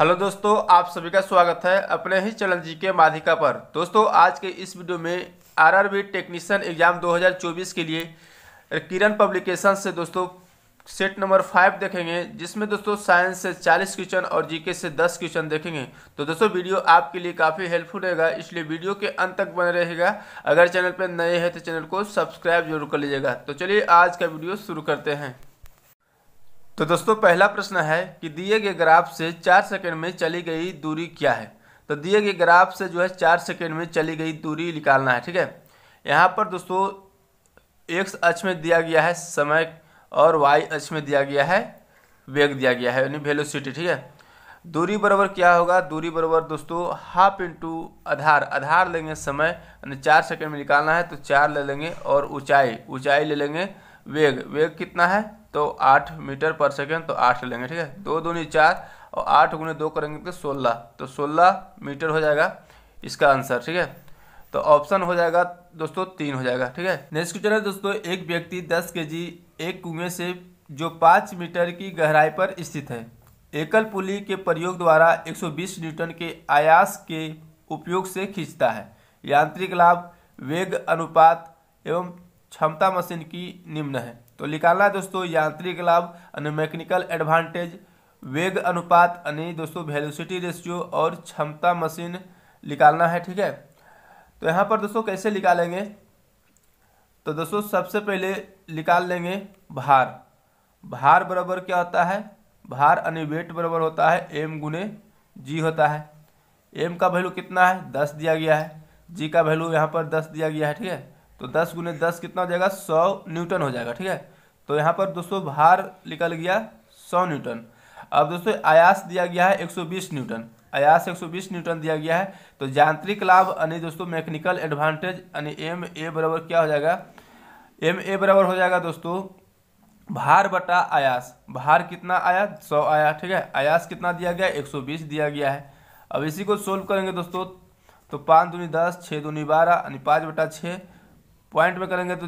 hello दोस्तों आप सभी का स्वागत है अपने ही चैनल जी के माधिका पर दोस्तों आज के इस वीडियो में आरआरबी टेक्नीशियन एग्जाम 2024 के लिए किरण पब्लिकेशन से दोस्तों सेट नंबर फाइव देखेंगे जिसमें दोस्तों साइंस से 40 क्वेश्चन और जीके से 10 क्वेश्चन देखेंगे तो दोस्तों वीडियो आपके लिए काफ़ी हेल्पफुल रहेगा इसलिए वीडियो के अंत तक बने रहेगा अगर चैनल पर नए हैं तो चैनल को सब्सक्राइब जरूर कर लीजिएगा तो चलिए आज का वीडियो शुरू करते हैं तो दोस्तों पहला प्रश्न है कि दिए गए ग्राफ से चार सेकंड में चली गई दूरी क्या है तो दिए गए ग्राफ से जो है चार सेकंड में चली गई दूरी निकालना है ठीक है यहाँ पर दोस्तों एक्स अक्ष में दिया गया है समय और वाई अक्ष में दिया गया है वेग दिया गया है यानी वेलोसिटी ठीक है दूरी बराबर क्या होगा दूरी बराबर दोस्तों हाफ इंटू आधार आधार लेंगे समय यानी चार सेकंड में निकालना है तो चार ले लेंगे और ऊंचाई ऊंचाई ले लेंगे वेग वेग कितना है तो आठ मीटर पर सेकेंड तो आठ लेंगे ठीक है दो दूनी चार और आठ गुने दो करेंगे तो सोलह तो सोलह मीटर हो जाएगा इसका आंसर ठीक है तो ऑप्शन हो जाएगा दोस्तों तीन हो जाएगा ठीक है नेक्स्ट क्वेश्चन है दोस्तों एक व्यक्ति दस के जी एक कुएं से जो पाँच मीटर की गहराई पर स्थित है एकल पुली के प्रयोग द्वारा 120 न्यूटन के आयास के उपयोग से खींचता है यांत्रिक लाभ वेग अनुपात एवं क्षमता मशीन की निम्न है तो निकालना है दोस्तों यांत्रिक लाभ मैकेनिकल एडवांटेज वेग अनुपात यानी दोस्तों वेलोसिटी रेशियो और क्षमता मशीन निकालना है ठीक है तो यहाँ पर दोस्तों कैसे निकालेंगे तो दोस्तों सबसे पहले निकाल लेंगे भार भार बराबर क्या होता है भार यानी वेट बराबर होता है एम गुने जी होता है एम का वैल्यू कितना है दस दिया गया है जी का वैल्यू यहाँ पर दस दिया गया है ठीक है तो दस गुने दस कितना हो जाएगा सौ न्यूटन हो जाएगा ठीक है तो यहाँ पर दोस्तों भार निकल गया सौ न्यूटन अब दोस्तों आयास दिया गया है एक सौ बीस न्यूटन आयास एक सौ बीस न्यूटन दिया गया है तो यांत्रिक लाभ यानी दोस्तों मैकेनिकल एडवांटेज यानी एम ए बराबर क्या हो जाएगा एम ए बराबर हो जाएगा दोस्तों भार बटा आयास भार कितना आया सौ आया ठीक है आयास कितना दिया गया एक सौ बीस दिया गया है अब इसी को सोल्व करेंगे दोस्तों तो पाँच दूनी दस छः दूनी बारह यानी पाँच बटा छः पॉइंट में करेंगे तो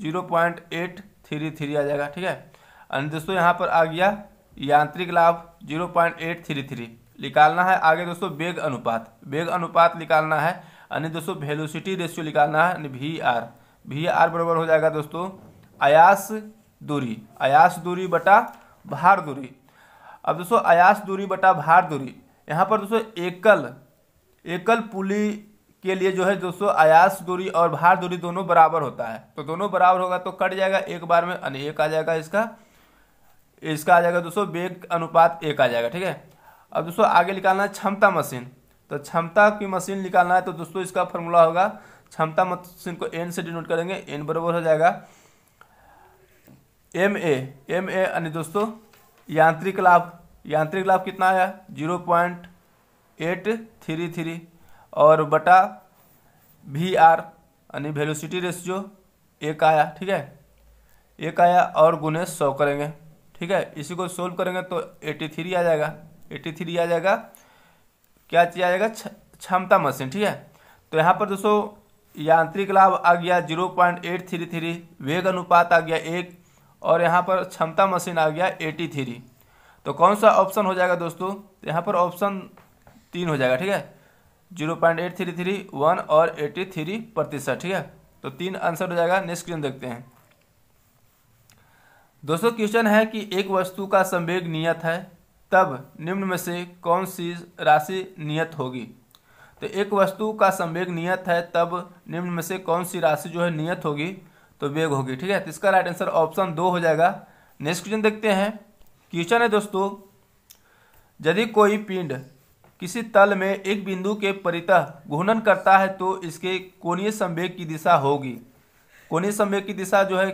zero point eight three three आ जाएगा ठीक है और दोस्तों यहाँ पर आ गया यांत्रिक लाभ zero point eight three three निकालना है आगे दोस्तों वेग अनुपात वेग अनुपात निकालना है यानी दोस्तों वेलोसिटी रेशियो निकालना है वी आर वी आर बराबर हो जाएगा दोस्तों आयास दूरी आयास दूरी बटा भार दूरी अब दोस्तों आयास दूरी बटा भार दूरी यहाँ पर दोस्तों एकल एकल पुली के लिए जो है दोस्तों आयास दूरी और भार दूरी दोनों बराबर होता है तो दोनों बराबर होगा तो कट जाएगा एक बार में एक आ जाएगा इसका इसका आ जाएगा दोस्तों बेग अनुपात एक आ जाएगा ठीक है अब दोस्तों आगे निकालना है क्षमता मशीन तो क्षमता की मशीन निकालना है तो दोस्तों इसका फॉर्मूला होगा क्षमता मशीन को एन से डिनोट करेंगे एन बराबर हो जाएगा एम ए एम ए यानी दोस्तों यांत्रिक लाभ यांत्रिक लाभ कितना आया zero point eight three three और बटा वी आर यानी वेलोसिटी रेशियो एक आया ठीक है एक आया और गुने सौ करेंगे ठीक है इसी को सोल्व करेंगे तो एटी थ्री आ जाएगा एटी थ्री आ जाएगा क्या चीज़ आ जाएगा क्षमता मशीन ठीक है तो यहाँ पर दोस्तों यांत्रिक लाभ आ गया zero point eight three three वेग अनुपात आ गया एक और यहाँ पर क्षमता मशीन आ गया एटी थ्री तो कौन सा ऑप्शन हो जाएगा दोस्तों यहाँ पर ऑप्शन तीन हो जाएगा ठीक है zero point eight three three one और एट्टी थ्री प्रतिशत ठीक है तो तीन आंसर हो जाएगा नेक्स्ट क्वेश्चन देखते हैं दोस्तों क्वेश्चन है कि एक वस्तु का संवेग नियत है तब निम्न में से कौन सी राशि नियत होगी तो एक वस्तु का संवेग नियत है तब निम्न में से कौन सी राशि जो है नियत होगी तो वेग होगी ठीक है तो इसका राइट आंसर ऑप्शन दो हो जाएगा नेक्स्ट क्वेश्चन देखते हैं क्वेश्चन है दोस्तों यदि कोई पिंड किसी तल में एक बिंदु के परितः घूर्णन करता है तो इसके कोणीय संवेग की दिशा होगी कोणीय संवेग की दिशा जो है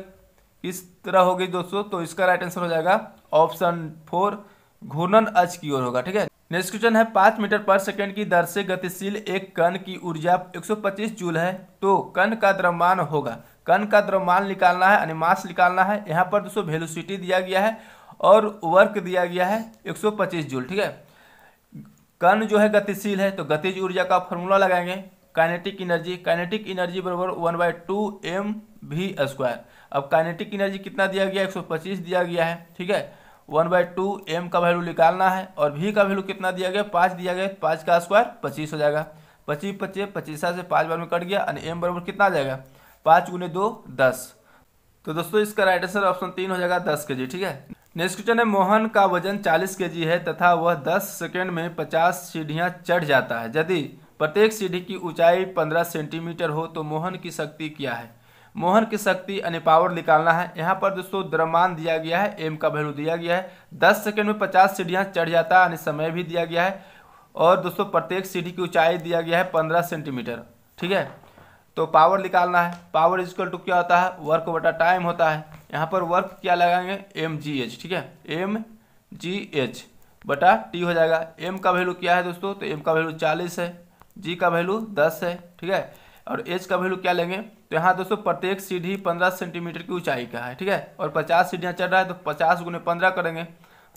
किस तरह होगी दोस्तों तो इसका राइट आंसर हो जाएगा ऑप्शन फोर घूर्णन अच की ओर होगा ठीक है नेक्स्ट क्वेश्चन है पांच मीटर पर सेकंड की दर से गतिशील एक कण की ऊर्जा 125 जूल है तो कण का द्रव्यमान होगा कण का द्रव्यमान निकालना है यानी मास निकालना है यहाँ पर दोस्तों वेलोसिटी दिया गया है और वर्क दिया गया है 125 जूल ठीक है कर्ण जो है गतिशील है तो गतिज ऊर्जा का फॉर्मूला लगाएंगे काइनेटिक एनर्जी काइनेटिक एनर्जी बराबर one by two M V square अब काइनेटिक एनर्जी कितना दिया गया एक सौ पच्चीस दिया गया है ठीक है वन बाय टू एम का वैल्यू निकालना है और भी का वैल्यू कितना दिया गया पाँच दिया गया पाँच का स्क्वायर पच्चीस हो जाएगा पच्चीस पच्चीस पच्चीसा से पाँच बार में कट गया और एम बराबर कितना आ जाएगा पाँच गुने दो दस तो दोस्तों इसका राइट आंसर ऑप्शन तीन हो जाएगा दस के जी ठीक है नेक्स्ट क्वेश्चन है मोहन का वजन 40 के है तथा वह 10 सेकेंड में 50 सीढ़ियां चढ़ जाता है यदि प्रत्येक सीढ़ी की ऊंचाई 15 सेंटीमीटर हो तो मोहन की शक्ति क्या है मोहन की शक्ति यानी पावर निकालना है यहाँ पर दोस्तों द्रमान दिया गया है एम का वैल्यू दिया गया है 10 सेकेंड में 50 सीढ़ियाँ चढ़ जाता है यानी समय भी दिया गया है और दोस्तों प्रत्येक सीढ़ी की ऊंचाई दिया गया है पंद्रह सेंटीमीटर ठीक है तो पावर निकालना है पावर इजकल टू क्या होता है वर्क बटा टाइम होता है यहाँ पर वर्क क्या लगाएंगे एम जी एच ठीक है एम जी एच बटा टी हो जाएगा एम का वैल्यू क्या है दोस्तों तो एम का वैल्यू चालीस है जी का वैल्यू दस है ठीक है और एच का वैल्यू क्या लेंगे तो यहाँ दोस्तों प्रत्येक सीढ़ी पंद्रह सेंटीमीटर की ऊंचाई का है ठीक है और पचास सीढ़ियाँ चढ़ रहा है तो पचास गुने पंद्रह करेंगे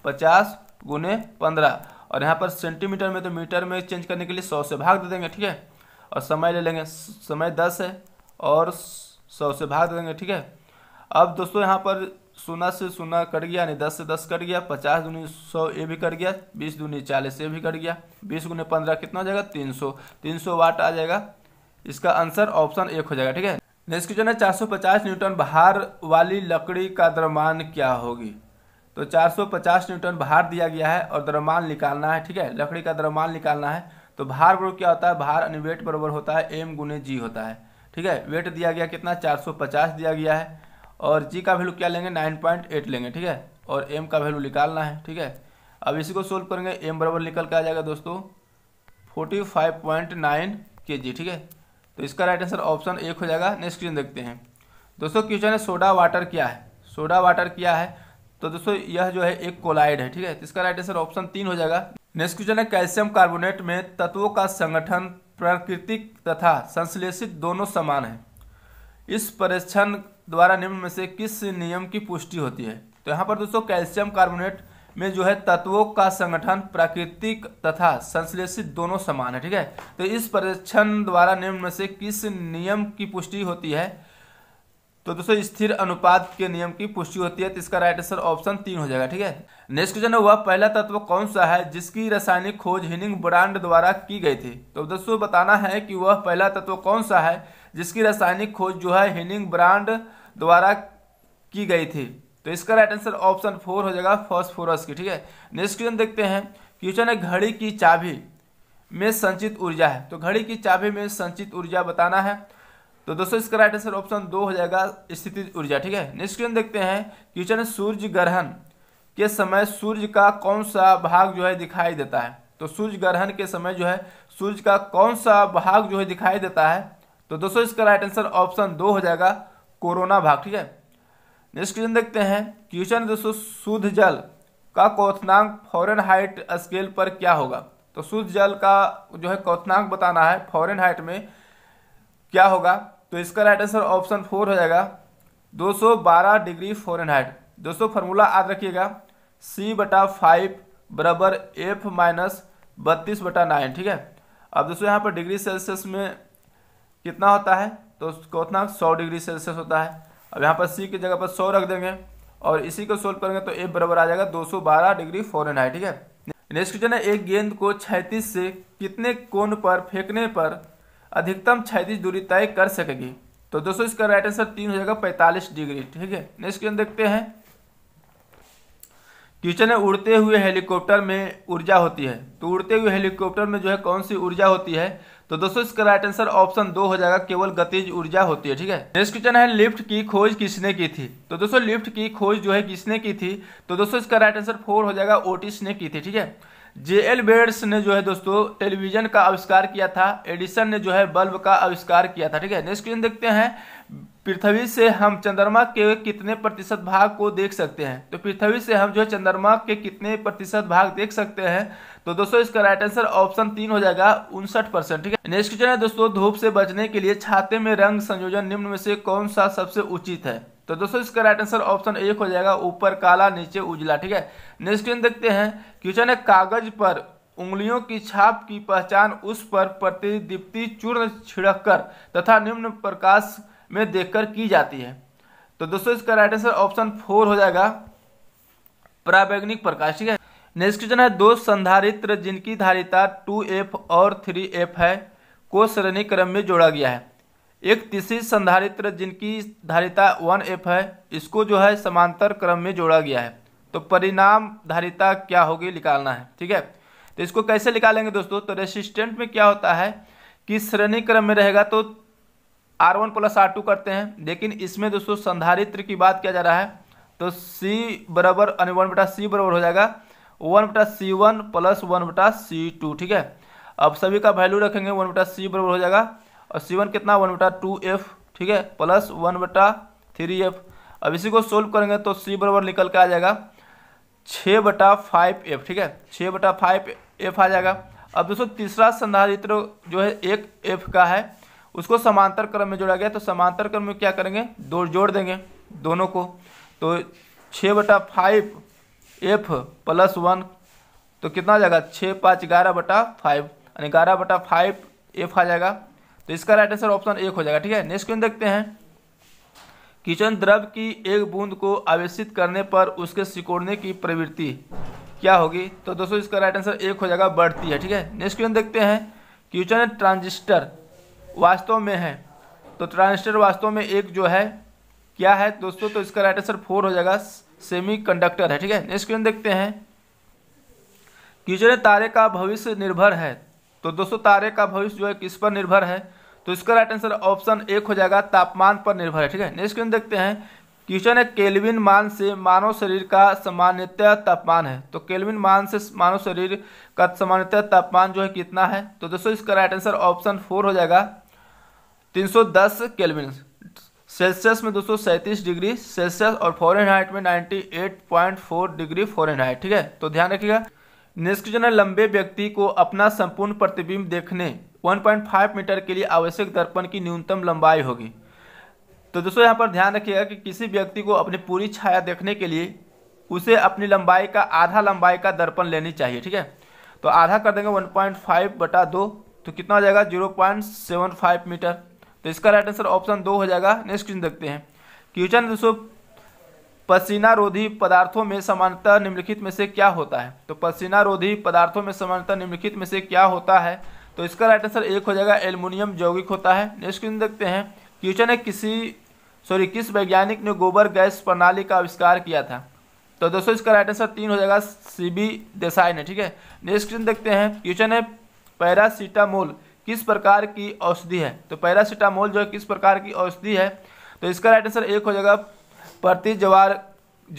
पचास गुने पंद्रह और यहाँ पर सेंटीमीटर में तो मीटर में चेंज करने के लिए सौ से भाग दे देंगे ठीक है और समय ले लेंगे समय दस है और सौ से भाग देंगे ठीक है अब दोस्तों यहाँ पर सोना से सोना कट गया यानी दस से दस कट गया पचास दूनी सौ ए भी कट गया बीस दूनी चालीस ए भी कट गया बीस गुनी पंद्रह कितना हो जाएगा तीन सौ तीन सौ वाट आ जाएगा इसका आंसर ऑप्शन एक हो जाएगा ठीक है नेक्स्ट क्वेश्चन है चार सौ पचास न्यूटन भार वाली लकड़ी का द्रव्यमान क्या होगी तो पचास न्यूटन भार दिया गया है और द्रव्यमान निकालना है ठीक है लकड़ी का द्रव्यमान निकालना है तो भार बरोबर क्या होता है भार वेट बराबर होता है एम गुने जी होता है ठीक है वेट दिया गया कितना 450 दिया गया है और जी का वैल्यू क्या लेंगे 9.8 लेंगे ठीक है और एम का वैल्यू निकालना है ठीक है अब इसी को सोल्व करेंगे एम बराबर निकल के आ जाएगा दोस्तों के जी ठीक है तो इसका राइट आंसर ऑप्शन एक हो जाएगा नेक्स्ट क्वेश्चन देखते हैं दोस्तों क्वेश्चन है सोडा वाटर क्या है सोडा वाटर क्या है तो दोस्तों यह जो है एक कोलाइड है ठीक है तो इसका राइट आंसर ऑप्शन तीन हो जाएगा नेक्स्ट क्वेश्चन है कैल्शियम कार्बोनेट में तत्वों का संगठन प्राकृतिक तथा संश्लेषित दोनों समान है इस परीक्षण द्वारा निम्न में से किस नियम की पुष्टि होती है तो यहाँ पर दोस्तों कैल्शियम कार्बोनेट में जो है तत्वों का संगठन प्राकृतिक तथा संश्लेषित दोनों समान है ठीक है तो इस परीक्षण द्वारा निम्न में से किस नियम की पुष्टि होती है तो दोस्तों स्थिर अनुपात के नियम की पुष्टि होती है तो इसका राइट आंसर ऑप्शन तीन हो जाएगा ठीक है नेक्स्ट क्वेश्चन हुआ पहला तत्व कौन सा है जिसकी रासायनिक खोज हिनिंग ब्रांड द्वारा की गई थी तो दोस्तों बताना है कि वह पहला तत्व कौन सा है जिसकी रासायनिक खोज जो है हिनिंग ब्रांड द्वारा की गई थी तो इसका राइट आंसर ऑप्शन फोर हो जाएगा फॉस्फोरस की ठीक है नेक्स्ट क्वेश्चन देखते हैं क्वेश्चन है घड़ी की चाबी में संचित ऊर्जा है तो घड़ी की चाबी में संचित ऊर्जा बताना है तो दोस्तों इसका राइट आंसर ऑप्शन दो हो जाएगा स्थिति ऊर्जा ठीक है नेक्स्ट क्वेश्चन देखते हैं क्वेश्चन सूर्य ग्रहण के समय सूर्य का कौन सा भाग जो है दिखाई देता है तो सूर्य ग्रहण के समय जो है सूर्य का कौन सा भाग जो है दिखाई देता है तो दोस्तों इसका राइट आंसर ऑप्शन दो हो जाएगा कोरोना भाग ठीक है नेक्स्ट क्वेश्चन देखते हैं क्वेश्चन दोस्तों शुद्ध जल का कोथनांक फॉरन हाइट स्केल पर क्या होगा तो शुद्ध जल का जो है कोथनांक बताना है फॉरन हाइट में क्या होगा तो इसका राइट आंसर ऑप्शन फोर हो जाएगा 212 डिग्री फॉरनहाइट दोस्तों फार्मूला याद रखिएगा सी बटा फाइव बराबर एफ माइनस बत्तीस बटा नाइन ठीक है अब दोस्तों यहाँ पर डिग्री सेल्सियस में कितना होता है तो कितना सौ डिग्री सेल्सियस होता है अब यहाँ पर सी की जगह पर सौ रख देंगे और इसी को सोल्व करेंगे तो f बराबर आ जाएगा 212 डिग्री फॉरन है ठीक है नेक्स्ट क्वेश्चन है एक गेंद को छैतीस से कितने कोण पर फेंकने पर अधिकतम छैतीस दूरी तय कर सकेगी तो दोस्तों इसका राइट आंसर तीन हो जाएगा पैंतालीस डिग्री ठीक है नेक्स्ट क्वेश्चन देखते हैं क्वेश्चन है उड़ते हुए हेलीकॉप्टर में ऊर्जा होती है तो उड़ते हुए हेलीकॉप्टर में जो है कौन सी ऊर्जा होती है तो दोस्तों इसका राइट आंसर ऑप्शन दो हो जाएगा केवल गतिज ऊर्जा होती है ठीक है नेक्स्ट क्वेश्चन है लिफ्ट की खोज किसने की थी तो दोस्तों लिफ्ट की खोज जो है किसने की थी तो दोस्तों इसका राइट आंसर फोर हो जाएगा ओटिस ने की थी ठीक है जे एल बेड्स ने जो है दोस्तों टेलीविजन का आविष्कार किया था एडिसन ने जो है बल्ब का आविष्कार किया था ठीक है नेक्स्ट क्वेश्चन देखते हैं पृथ्वी से हम चंद्रमा के कितने प्रतिशत भाग को देख सकते हैं तो पृथ्वी से हम जो है चंद्रमा के कितने प्रतिशत भाग देख सकते हैं तो दोस्तों इसका राइट आंसर ऑप्शन तीन हो जाएगा उनसठ परसेंट ठीक है नेक्स्ट क्वेश्चन है दोस्तों धूप से बचने के लिए छाते में रंग संयोजन निम्न में से कौन सा सबसे उचित है तो दोस्तों इसका राइट आंसर ऑप्शन एक हो जाएगा ऊपर काला नीचे उजला ठीक है नेक्स्ट क्वेश्चन देखते हैं क्वेश्चन है कागज पर उंगलियों की छाप की पहचान उस पर प्रतिदीप्ति चूर्ण कर तथा निम्न प्रकाश में देखकर की जाती है तो दोस्तों इसका राइट आंसर ऑप्शन फोर हो जाएगा प्रावैग्निक प्रकाश ठीक है नेक्स्ट क्वेश्चन है दो संधारित्र जिनकी धारिता टू एफ और थ्री एफ है को श्रेणी क्रम में जोड़ा गया है एक तीसरी संधारित्र जिनकी धारिता वन एफ है इसको जो है समांतर क्रम में जोड़ा गया है तो परिणाम धारिता क्या होगी निकालना है ठीक है तो इसको कैसे निकालेंगे दोस्तों तो रेसिस्टेंट में क्या होता है कि श्रेणी क्रम में रहेगा तो R one plus R two करते हैं लेकिन इसमें दोस्तों संधारित्र की बात किया जा रहा है तो सी बराबर यानी वन बटा सी बराबर हो जाएगा वन बटा सी वन प्लस वन बटा सी टू ठीक है अब सभी का वैल्यू रखेंगे वन बटा सी बराबर हो जाएगा और सी वन कितना वन बटा टू एफ ठीक है प्लस वन बटा थ्री एफ अब इसी को सोल्व करेंगे तो सी बराबर निकल के आ जाएगा छः बटा फाइव एफ ठीक है छः बटा फाइव एफ आ जाएगा अब दोस्तों तीसरा संधारित्र जो है एक एफ का है उसको समांतर क्रम में जोड़ा गया तो समांतर क्रम में क्या करेंगे दो जोड़ देंगे दोनों को तो छः बटा फाइव एफ प्लस वन तो कितना आ जाएगा छः पाँच ग्यारह बटा फाइव यानी ग्यारह बटा फाइव एफ आ जाएगा तो इसका राइट आंसर ऑप्शन एक हो जाएगा ठीक है नेक्स्ट क्वेश्चन देखते हैं किचन द्रव की एक बूंद को आवेशित करने पर उसके सिकोड़ने की प्रवृत्ति क्या होगी तो दोस्तों इसका राइट आंसर एक हो जाएगा बढ़ती है ठीक है नेक्स्ट क्वेश्चन देखते हैं किचन ट्रांजिस्टर वास्तव में है तो ट्रांजिस्टर वास्तव में एक जो है क्या है दोस्तों तो इसका राइट आंसर फोर हो जाएगा सेमी कंडक्टर है ठीक है नेक्स्ट क्वेश्चन देखते हैं किचन तारे का भविष्य निर्भर है तो दोस्तों तारे का भविष्य जो है किस पर निर्भर है तो इसका राइट आंसर ऑप्शन एक हो जाएगा तापमान पर निर्भर है ठीक है नेक्स्ट क्वेश्चन देखते हैं क्वेश्चन है केल्विन मान से मानव शरीर का सामान्यतः तापमान है तो केल्विन मान से मानव शरीर का सामान्यतः तापमान जो है कितना है तो दोस्तों इसका राइट आंसर ऑप्शन फोर हो जाएगा 310 केल्विन सेल्सियस में दोस्तों सैंतीस डिग्री सेल्सियस और फॉरन हाइट में 98.4 डिग्री फॉरन ठीक है तो ध्यान रखिएगा निष्कजन लंबे व्यक्ति को अपना संपूर्ण प्रतिबिंब देखने 1.5 मीटर के लिए आवश्यक दर्पण की न्यूनतम लंबाई होगी तो दोस्तों यहाँ पर ध्यान रखिएगा कि किसी व्यक्ति को अपनी पूरी छाया देखने के लिए उसे अपनी लंबाई का आधा लंबाई का दर्पण लेनी चाहिए ठीक है तो आधा कर देंगे 1.5 बटा दो तो कितना हो जाएगा 0.75 मीटर तो इसका राइट आंसर ऑप्शन दो हो जाएगा नेक्स्ट क्वेश्चन देखते हैं क्वेश्चन दोस्तों पसीना रोधी पदार्थों में समानता निम्नलिखित में से क्या होता है तो पसीना रोधी पदार्थों में समानता निम्नलिखित में से क्या होता है तो इसका राइट आंसर एक हो जाएगा एल्युमिनियम यौगिक होता है नेक्स्ट क्वेश्चन देखते हैं क्वेश्चन है किसी सॉरी किस वैज्ञानिक ने गोबर गैस प्रणाली का आविष्कार किया था तो दोस्तों इसका राइट आंसर तीन हो जाएगा सी बी देसाई ने ठीक है नेक्स्ट क्वेश्चन देखते हैं क्वेश्चन है पैरासीटामोल किस प्रकार की औषधि है तो पैरासीटामोल जो है किस प्रकार की औषधि है तो इसका राइट आंसर एक हो जाएगा प्रति ज्वार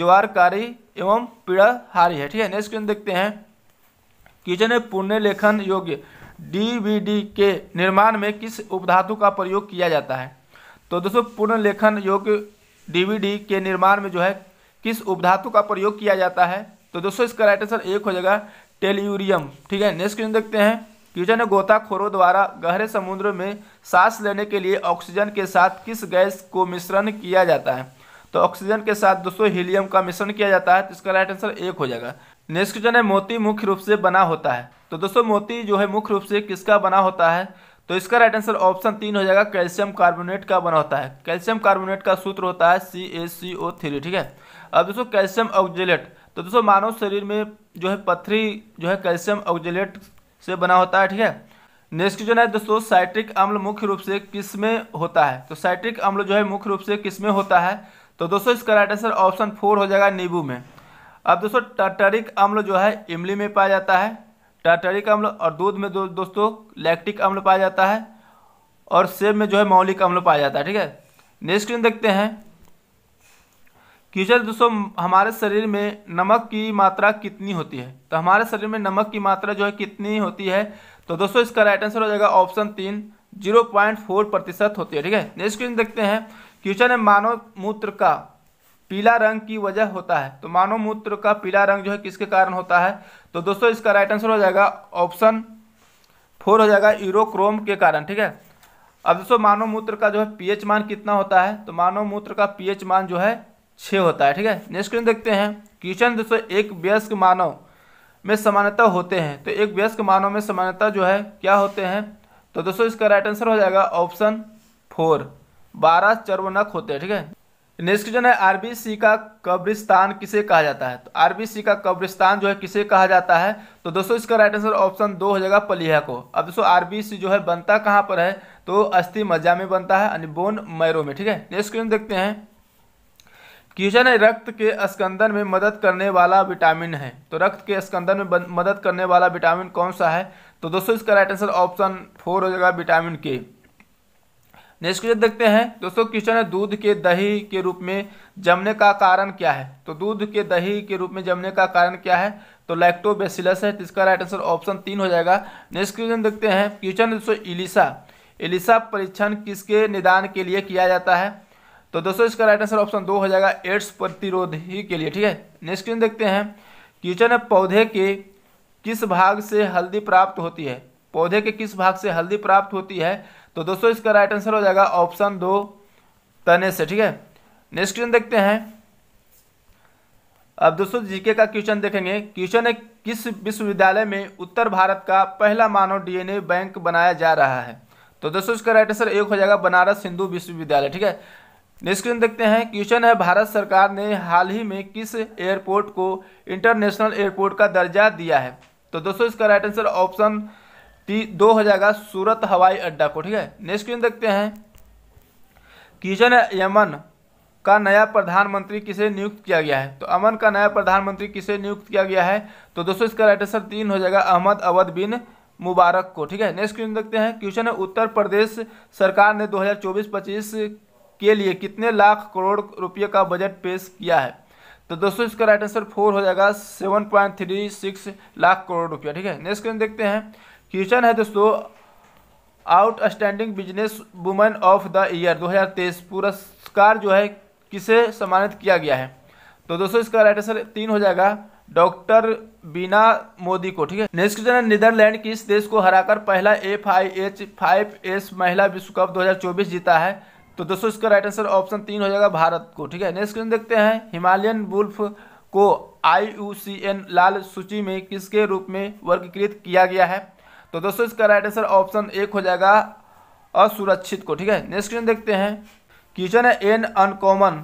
ज्वारकारी एवं पीड़ाहारी है ठीक है नेक्स्ट क्वेश्चन देखते हैं किचन पुण्य लेखन योग्य डीवीडी के निर्माण में किस उपधातु का प्रयोग किया जाता है तो दोस्तों पुण्य लेखन योग्य डीवीडी के निर्माण में जो है किस उपधातु का प्रयोग किया जाता है तो दोस्तों इसका राइट आंसर एक हो जाएगा टेल्यूरियम ठीक है नेक्स्ट क्वेश्चन देखते हैं किचन गोताखोरों द्वारा गहरे समुद्र में सांस लेने के लिए ऑक्सीजन के साथ किस गैस को मिश्रण किया जाता है तो ऑक्सीजन के साथ दोस्तों हीलियम का मिश्रण किया जाता है तो इसका राइट आंसर एक हो जाएगा नेक्स्ट क्वेश्चन है मोती मुख्य रूप से बना होता है तो दोस्तों मोती जो है मुख्य रूप से किसका बना होता है तो इसका राइट आंसर ऑप्शन तीन हो जाएगा कैल्शियम कार्बोनेट का बना होता है कैल्शियम कार्बोनेट का सूत्र होता है C S C O three ठीक है अब दोस्तों कैल्शियम ऑक्जिलेट तो दोस्तों मानव शरीर में जो है पथरी जो है कैल्शियम ऑक्जिलेट से बना होता है ठीक है नेक्स्ट क्वेश्चन है दोस्तों साइट्रिक अम्ल मुख्य रूप से किस में होता है तो साइट्रिक अम्ल जो है मुख्य रूप से किस में होता है तो दोस्तों इसका राइट आंसर ऑप्शन फोर हो जाएगा नींबू में अब दोस्तों टाटरिक अम्ल जो है इमली में पाया जाता है टाटरिक अम्ल और दूध में दो, दोस्तों लैक्टिक अम्ल पाया जाता है और सेब में जो है मौलिक अम्ल पाया जाता है ठीक है नेक्स्ट क्वेश्चन देखते हैं कीचड़ दोस्तों हमारे शरीर में नमक की मात्रा कितनी होती है तो हमारे शरीर में नमक की मात्रा जो है कितनी होती है तो दोस्तों इसका राइट आंसर हो जाएगा ऑप्शन तीन जीरो पॉइंट फोर प्रतिशत होती है ठीक है नेक्स्ट क्वेश्चन देखते हैं क्वेश्चन है मानव मूत्र का पीला रंग की वजह होता है तो मानव मूत्र का पीला रंग जो है किसके कारण होता है तो दोस्तों इसका राइट आंसर हो जाएगा ऑप्शन फोर हो जाएगा यूरोक्रोम के कारण ठीक है अब दोस्तों मानव मूत्र का जो है पीएच मान कितना होता है तो मानव मूत्र का पीएच मान जो है छः होता है ठीक है नेक्स्ट क्वेश्चन देखते हैं क्वेश्चन दोस्तों एक व्यस्क मानव में समानता होते हैं तो एक व्यस्क मानव में समानता जो है क्या होते हैं तो दोस्तों इसका राइट आंसर हो जाएगा ऑप्शन फोर बारह चर्वनक होते हैं ठीक है नेक्स्ट क्वेश्चन है आरबीसी का कब्रिस्तान किसे कहा जाता है तो आरबीसी का कब्रिस्तान जो है किसे कहा जाता है तो दोस्तों इसका राइट आंसर ऑप्शन दो हो जाएगा पलिया को अब दोस्तों आरबीसी जो है बनता कहाँ पर है तो अस्थि मज्जा में बनता है यानी बोन मैरो में ठीक है नेक्स्ट क्वेश्चन देखते हैं क्वेश्चन है रक्त के स्कंदन में मदद करने वाला विटामिन है तो रक्त के स्कंदन में मदद करने वाला विटामिन कौन सा है तो दोस्तों इसका राइट आंसर ऑप्शन फोर हो जाएगा विटामिन के नेक्स्ट क्वेश्चन देखते हैं दोस्तों क्वेश्चन है दूध के दही के रूप में जमने का कारण क्या है तो दूध के दही के रूप में जमने का कारण क्या है तो लैक्टोबेसिलस है इसका राइट आंसर ऑप्शन तीन हो जाएगा नेक्स्ट क्वेश्चन देखते हैं क्वेश्चन दोस्तों इलिसा इलिसा परीक्षण किसके निदान के लिए किया जाता है तो दोस्तों इसका राइट आंसर ऑप्शन दो हो जाएगा एड्स प्रतिरोध ही के लिए ठीक है नेक्स्ट क्वेश्चन देखते हैं क्वेश्चन है पौधे के किस भाग से हल्दी प्राप्त होती है पौधे के किस भाग से हल्दी प्राप्त होती है तो दोस्तों इसका राइट आंसर हो जाएगा ऑप्शन दो तने से ठीक है नेक्स्ट क्वेश्चन देखते हैं अब दोस्तों जीके का क्वेश्चन देखेंगे क्वेश्चन है किस विश्वविद्यालय में उत्तर भारत का पहला मानव डीएनए बैंक बनाया जा रहा है तो दोस्तों इसका राइट आंसर एक हो जाएगा बनारस हिंदू विश्वविद्यालय ठीक है नेक्स्ट क्वेश्चन देखते हैं क्वेश्चन है भारत सरकार ने हाल ही में किस एयरपोर्ट को इंटरनेशनल एयरपोर्ट का दर्जा दिया है तो दोस्तों इसका राइट आंसर ऑप्शन दो हो जाएगा सूरत हवाई अड्डा को ठीक है नेक्स्ट क्वेश्चन देखते हैं किशन यमन का नया प्रधानमंत्री किसे नियुक्त किया गया है तो अमन का नया प्रधानमंत्री किसे नियुक्त किया गया है तो दोस्तों इसका राइट आंसर तीन हो जाएगा अहमद अवध बिन मुबारक को ठीक है नेक्स्ट क्वेश्चन देखते हैं क्वेश्चन है उत्तर प्रदेश सरकार ने 2024-25 के लिए कितने लाख करोड़ रुपये का बजट पेश किया है तो दोस्तों इसका राइट आंसर फोर हो जाएगा seven point three six lakh crore रुपया ठीक है नेक्स्ट क्वेश्चन देखते हैं क्वेश्चन है दोस्तों outstanding business women of the year 2023 पुरस्कार जो है किसे सम्मानित किया गया है तो दोस्तों इसका राइट आंसर तीन हो जाएगा डॉक्टर बीना मोदी को ठीक है नेक्स्ट क्वेश्चन है नीदरलैंड किस देश को हराकर पहला F I H five S महिला विश्व कप 2024 जीता है तो दोस्तों इसका राइट आंसर ऑप्शन तीन हो जाएगा भारत को ठीक है नेक्स्ट क्वेश्चन देखते हैं हिमालयन बुल्फ को आई लाल सूची में किसके रूप में वर्गीकृत किया गया है तो दोस्तों इसका राइट आंसर ऑप्शन एक हो जाएगा असुरक्षित को ठीक है नेक्स्ट क्वेश्चन देखते हैं किचन है an uncommon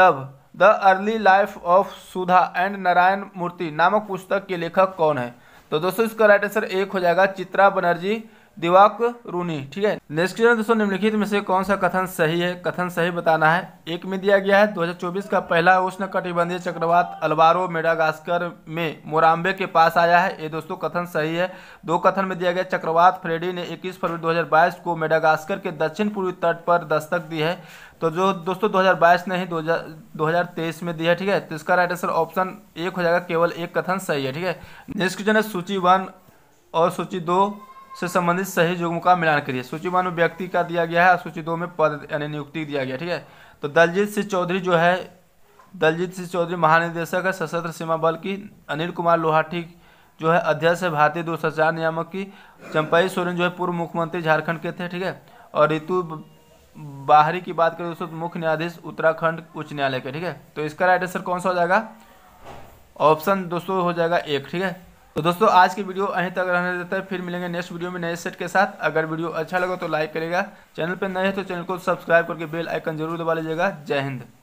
love the early life of Sudha and Narayan Murthy नामक पुस्तक के लेखक कौन है तो दोस्तों इसका राइट आंसर एक हो जाएगा चित्रा बनर्जी दिवाक रूनी ठीक है नेक्स्ट क्वेश्चन दोस्तों निम्नलिखित में से कौन सा कथन सही है कथन सही बताना है एक में दिया गया है 2024 का पहला उष्ण कटिबंधीय चक्रवात अलवारो मेडागास्कर में मोराम्बे के पास आया है ये दोस्तों कथन सही है दो कथन में दिया गया चक्रवात फ्रेडी ने 21 फरवरी 2022 को मेडागास्कर के दक्षिण पूर्वी तट पर दस्तक दी है तो जो दोस्तों 2022 नहीं दो में दी है ठीक है तो इसका राइट आंसर ऑप्शन एक हो जाएगा केवल एक कथन सही है ठीक है नेक्स्ट क्वेश्चन है सूची वन और सूची दो से संबंधित सही युग्म का मिलान करिए सूची वन में व्यक्ति का दिया गया है सूची दो में पद यानी नियुक्ति दिया गया ठीक है तो दलजीत सिंह चौधरी जो है दलजीत सिंह चौधरी महानिदेशक है सशस्त्र सीमा बल की अनिल कुमार लोहाठी जो है अध्यक्ष है भारतीय दूरसंचार नियामक की चंपाई सोरेन जो है पूर्व मुख्यमंत्री झारखंड के थे ठीक है और ऋतु बाहरी की बात करें दोस्तों मुख्य न्यायाधीश उत्तराखंड उच्च न्यायालय के ठीक है तो इसका राइट आंसर कौन सा हो जाएगा ऑप्शन दोस्तों हो जाएगा एक ठीक है तो दोस्तों आज की वीडियो यहीं तक रहने देता है फिर मिलेंगे नेक्स्ट वीडियो में नए सेट के साथ अगर वीडियो अच्छा लगा तो लाइक करेगा चैनल पर नए हैं तो चैनल को सब्सक्राइब करके बेल आइकन जरूर दबा लीजिएगा जय हिंद